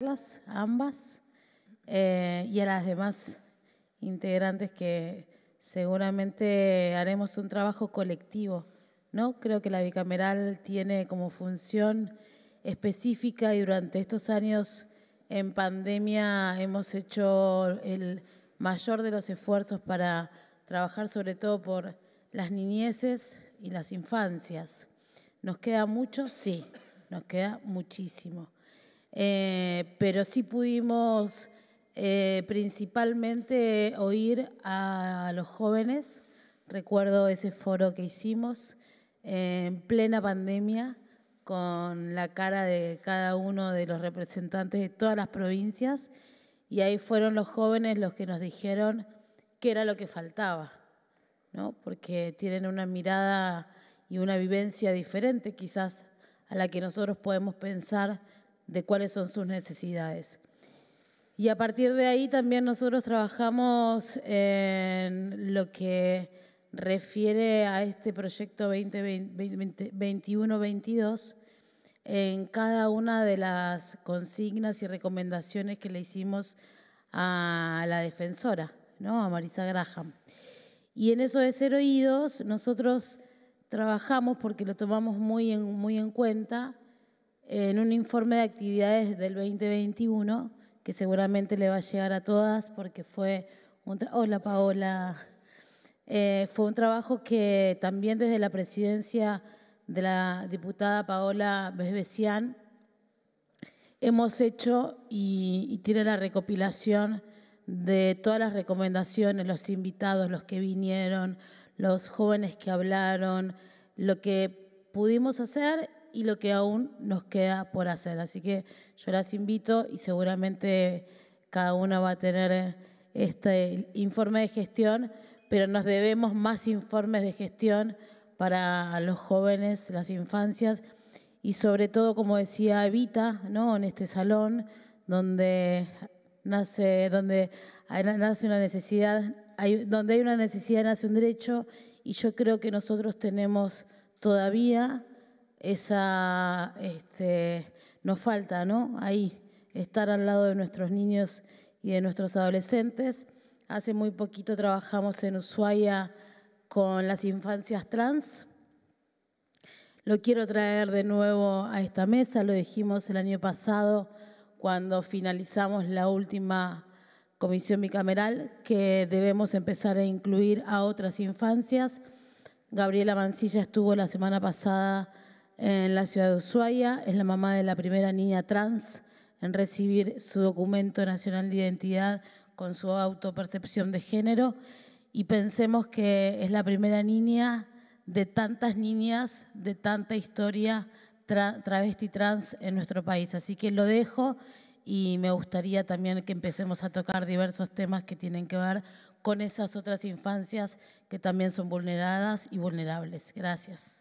las ambas, eh, y a las demás integrantes que seguramente haremos un trabajo colectivo. ¿no? Creo que la bicameral tiene como función específica y durante estos años en pandemia hemos hecho el mayor de los esfuerzos para trabajar sobre todo por las niñeces y las infancias. ¿Nos queda mucho? Sí, nos queda muchísimo. Eh, pero sí pudimos eh, principalmente oír a los jóvenes. Recuerdo ese foro que hicimos eh, en plena pandemia con la cara de cada uno de los representantes de todas las provincias y ahí fueron los jóvenes los que nos dijeron qué era lo que faltaba, ¿no? porque tienen una mirada y una vivencia diferente quizás a la que nosotros podemos pensar de cuáles son sus necesidades. Y a partir de ahí también nosotros trabajamos en lo que refiere a este proyecto 2021-22 en cada una de las consignas y recomendaciones que le hicimos a la defensora, ¿no? a Marisa Graham. Y en eso de ser oídos nosotros trabajamos porque lo tomamos muy muy en cuenta en un informe de actividades del 2021 que seguramente le va a llegar a todas porque fue un hola Paola eh, fue un trabajo que también desde la presidencia de la diputada Paola Besbecián hemos hecho y, y tiene la recopilación de todas las recomendaciones, los invitados, los que vinieron, los jóvenes que hablaron, lo que pudimos hacer y lo que aún nos queda por hacer. Así que yo las invito y seguramente cada una va a tener este informe de gestión, pero nos debemos más informes de gestión para los jóvenes, las infancias y sobre todo, como decía Evita, ¿no? en este salón donde nace, donde nace una necesidad, donde hay una necesidad nace un derecho y yo creo que nosotros tenemos todavía esa, este, nos falta, ¿no? Ahí, estar al lado de nuestros niños y de nuestros adolescentes. Hace muy poquito trabajamos en Ushuaia con las infancias trans. Lo quiero traer de nuevo a esta mesa, lo dijimos el año pasado cuando finalizamos la última comisión bicameral, que debemos empezar a incluir a otras infancias. Gabriela Mancilla estuvo la semana pasada en la ciudad de Ushuaia, es la mamá de la primera niña trans en recibir su documento nacional de identidad con su autopercepción de género y pensemos que es la primera niña de tantas niñas, de tanta historia travesti trans en nuestro país. Así que lo dejo y me gustaría también que empecemos a tocar diversos temas que tienen que ver con esas otras infancias que también son vulneradas y vulnerables. Gracias.